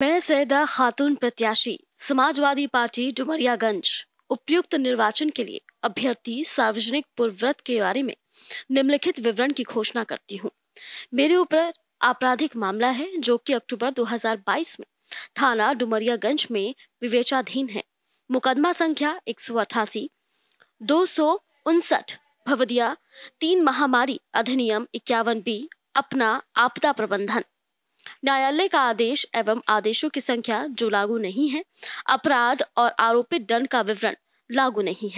मैं सैदा खातून प्रत्याशी समाजवादी पार्टी डुमरियागंज उपयुक्त निर्वाचन के लिए अभ्यर्थी सार्वजनिक पूर्वव्रत के बारे में निम्नलिखित विवरण की घोषणा करती हूँ मेरे ऊपर आपराधिक मामला है जो कि अक्टूबर 2022 में थाना डुमरियागंज में विवेचाधीन है मुकदमा संख्या एक सौ अठासी दो सौ उनसठ भवदिया तीन महामारी अधिनियम इक्यावन बी अपना आपदा प्रबंधन न्यायालय का आदेश एवं आदेशों की संख्या जो लागू नहीं है अपराध और आरोपित दंड का विवरण लागू नहीं है